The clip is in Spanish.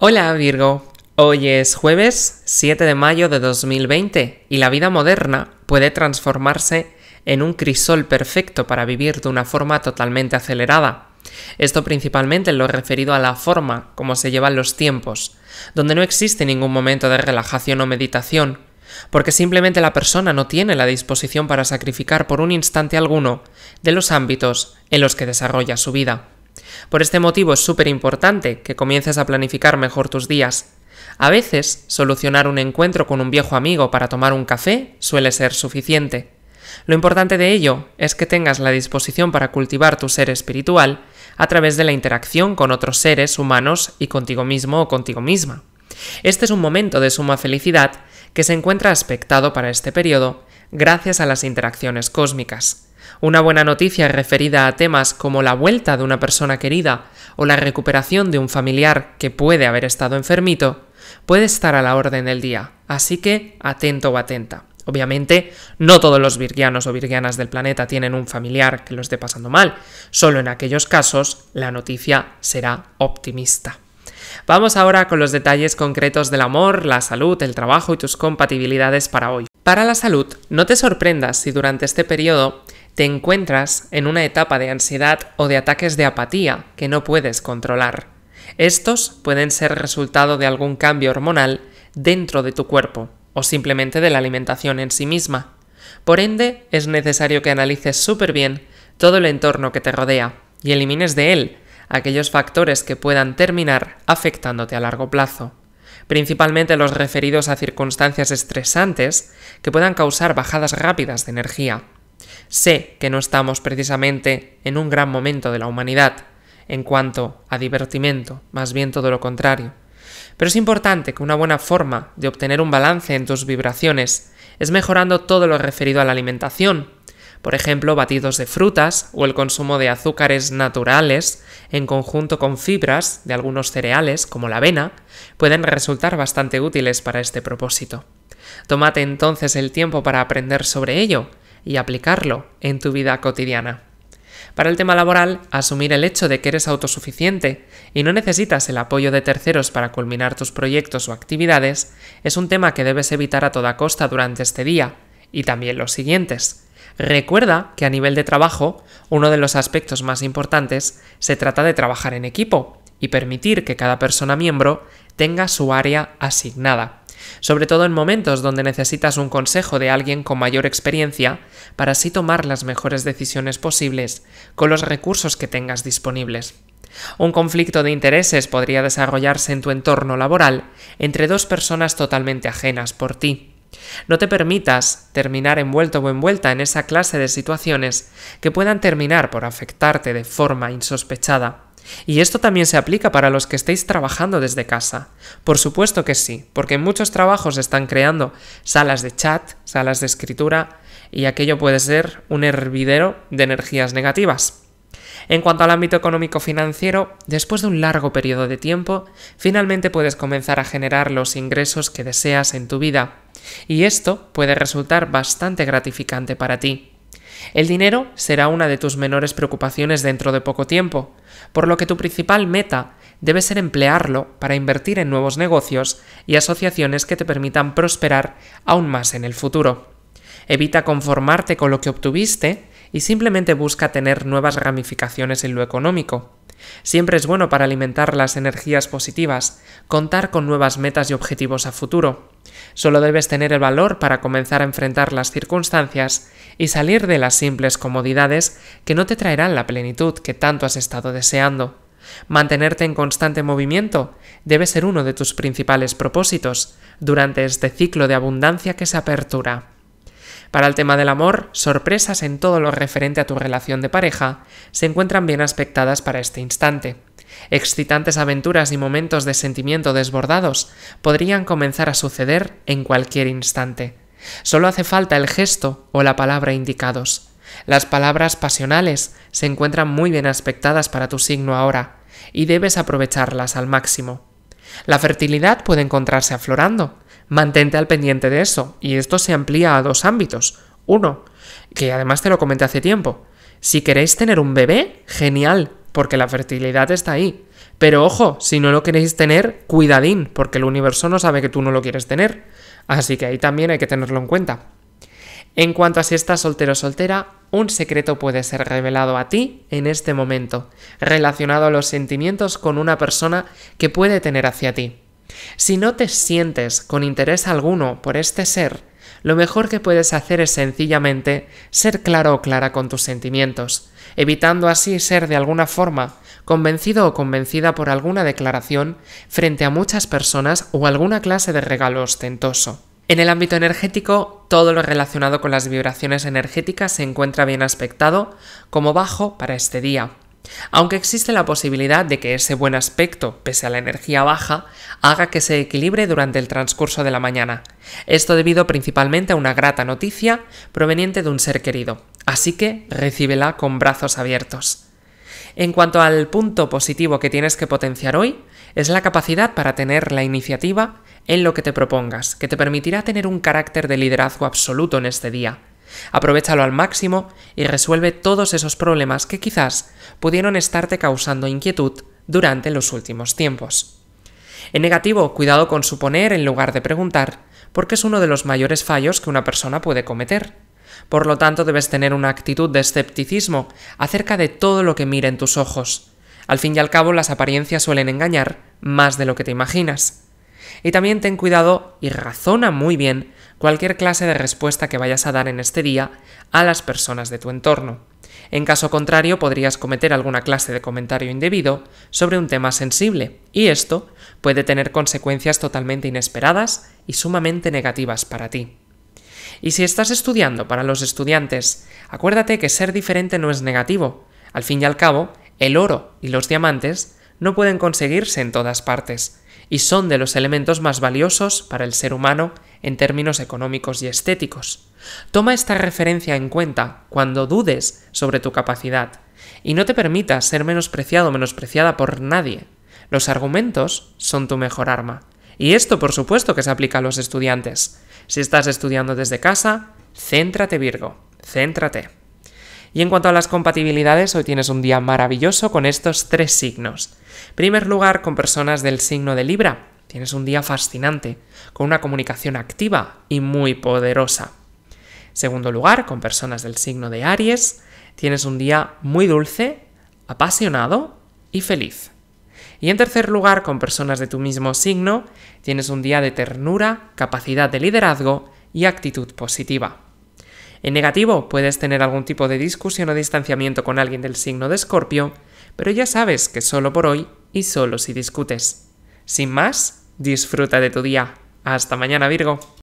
Hola Virgo, hoy es jueves 7 de mayo de 2020 y la vida moderna puede transformarse en un crisol perfecto para vivir de una forma totalmente acelerada. Esto principalmente en lo referido a la forma como se llevan los tiempos, donde no existe ningún momento de relajación o meditación, porque simplemente la persona no tiene la disposición para sacrificar por un instante alguno de los ámbitos en los que desarrolla su vida. Por este motivo es súper importante que comiences a planificar mejor tus días. A veces, solucionar un encuentro con un viejo amigo para tomar un café suele ser suficiente. Lo importante de ello es que tengas la disposición para cultivar tu ser espiritual a través de la interacción con otros seres humanos y contigo mismo o contigo misma. Este es un momento de suma felicidad que se encuentra aspectado para este periodo gracias a las interacciones cósmicas. Una buena noticia referida a temas como la vuelta de una persona querida o la recuperación de un familiar que puede haber estado enfermito puede estar a la orden del día, así que atento o atenta. Obviamente, no todos los virgianos o virgianas del planeta tienen un familiar que lo esté pasando mal, solo en aquellos casos la noticia será optimista. Vamos ahora con los detalles concretos del amor, la salud, el trabajo y tus compatibilidades para hoy. Para la salud, no te sorprendas si durante este periodo te encuentras en una etapa de ansiedad o de ataques de apatía que no puedes controlar. Estos pueden ser resultado de algún cambio hormonal dentro de tu cuerpo o simplemente de la alimentación en sí misma. Por ende, es necesario que analices súper bien todo el entorno que te rodea y elimines de él aquellos factores que puedan terminar afectándote a largo plazo, principalmente los referidos a circunstancias estresantes que puedan causar bajadas rápidas de energía. Sé que no estamos precisamente en un gran momento de la humanidad en cuanto a divertimento, más bien todo lo contrario. Pero es importante que una buena forma de obtener un balance en tus vibraciones es mejorando todo lo referido a la alimentación, por ejemplo, batidos de frutas o el consumo de azúcares naturales en conjunto con fibras de algunos cereales, como la avena, pueden resultar bastante útiles para este propósito. Tómate entonces el tiempo para aprender sobre ello y aplicarlo en tu vida cotidiana. Para el tema laboral, asumir el hecho de que eres autosuficiente y no necesitas el apoyo de terceros para culminar tus proyectos o actividades es un tema que debes evitar a toda costa durante este día y también los siguientes. Recuerda que a nivel de trabajo, uno de los aspectos más importantes se trata de trabajar en equipo y permitir que cada persona miembro tenga su área asignada sobre todo en momentos donde necesitas un consejo de alguien con mayor experiencia para así tomar las mejores decisiones posibles con los recursos que tengas disponibles. Un conflicto de intereses podría desarrollarse en tu entorno laboral entre dos personas totalmente ajenas por ti. No te permitas terminar envuelto o envuelta en esa clase de situaciones que puedan terminar por afectarte de forma insospechada. Y esto también se aplica para los que estéis trabajando desde casa. Por supuesto que sí, porque muchos trabajos están creando salas de chat, salas de escritura, y aquello puede ser un hervidero de energías negativas. En cuanto al ámbito económico-financiero, después de un largo periodo de tiempo, finalmente puedes comenzar a generar los ingresos que deseas en tu vida. Y esto puede resultar bastante gratificante para ti. El dinero será una de tus menores preocupaciones dentro de poco tiempo, por lo que tu principal meta debe ser emplearlo para invertir en nuevos negocios y asociaciones que te permitan prosperar aún más en el futuro. Evita conformarte con lo que obtuviste y simplemente busca tener nuevas ramificaciones en lo económico. Siempre es bueno para alimentar las energías positivas, contar con nuevas metas y objetivos a futuro. Solo debes tener el valor para comenzar a enfrentar las circunstancias y salir de las simples comodidades que no te traerán la plenitud que tanto has estado deseando. Mantenerte en constante movimiento debe ser uno de tus principales propósitos durante este ciclo de abundancia que se apertura. Para el tema del amor, sorpresas en todo lo referente a tu relación de pareja se encuentran bien aspectadas para este instante. Excitantes aventuras y momentos de sentimiento desbordados podrían comenzar a suceder en cualquier instante. Solo hace falta el gesto o la palabra indicados. Las palabras pasionales se encuentran muy bien aspectadas para tu signo ahora, y debes aprovecharlas al máximo. La fertilidad puede encontrarse aflorando. Mantente al pendiente de eso, y esto se amplía a dos ámbitos. Uno, que además te lo comenté hace tiempo. Si queréis tener un bebé, genial, porque la fertilidad está ahí. Pero ojo, si no lo queréis tener, cuidadín, porque el universo no sabe que tú no lo quieres tener. Así que ahí también hay que tenerlo en cuenta. En cuanto a si estás soltero o soltera, un secreto puede ser revelado a ti en este momento, relacionado a los sentimientos con una persona que puede tener hacia ti. Si no te sientes con interés alguno por este ser, lo mejor que puedes hacer es sencillamente ser claro o clara con tus sentimientos, evitando así ser de alguna forma convencido o convencida por alguna declaración frente a muchas personas o alguna clase de regalo ostentoso. En el ámbito energético, todo lo relacionado con las vibraciones energéticas se encuentra bien aspectado como bajo para este día, aunque existe la posibilidad de que ese buen aspecto, pese a la energía baja, haga que se equilibre durante el transcurso de la mañana. Esto debido principalmente a una grata noticia proveniente de un ser querido. Así que recíbela con brazos abiertos. En cuanto al punto positivo que tienes que potenciar hoy, es la capacidad para tener la iniciativa en lo que te propongas, que te permitirá tener un carácter de liderazgo absoluto en este día. Aprovechalo al máximo y resuelve todos esos problemas que quizás pudieron estarte causando inquietud durante los últimos tiempos. En negativo, cuidado con suponer en lugar de preguntar, porque es uno de los mayores fallos que una persona puede cometer. Por lo tanto, debes tener una actitud de escepticismo acerca de todo lo que mira en tus ojos. Al fin y al cabo, las apariencias suelen engañar más de lo que te imaginas. Y también ten cuidado y razona muy bien cualquier clase de respuesta que vayas a dar en este día a las personas de tu entorno. En caso contrario, podrías cometer alguna clase de comentario indebido sobre un tema sensible, y esto puede tener consecuencias totalmente inesperadas y sumamente negativas para ti. Y si estás estudiando para los estudiantes, acuérdate que ser diferente no es negativo. Al fin y al cabo, el oro y los diamantes no pueden conseguirse en todas partes, y son de los elementos más valiosos para el ser humano en términos económicos y estéticos. Toma esta referencia en cuenta cuando dudes sobre tu capacidad, y no te permitas ser menospreciado o menospreciada por nadie. Los argumentos son tu mejor arma. Y esto por supuesto que se aplica a los estudiantes. Si estás estudiando desde casa, céntrate Virgo, céntrate. Y en cuanto a las compatibilidades, hoy tienes un día maravilloso con estos tres signos. primer lugar, con personas del signo de Libra. Tienes un día fascinante, con una comunicación activa y muy poderosa. segundo lugar, con personas del signo de Aries, tienes un día muy dulce, apasionado y feliz. Y en tercer lugar, con personas de tu mismo signo, tienes un día de ternura, capacidad de liderazgo y actitud positiva. En negativo, puedes tener algún tipo de discusión o distanciamiento con alguien del signo de Escorpio, pero ya sabes que solo por hoy y solo si discutes. Sin más, disfruta de tu día. Hasta mañana, Virgo.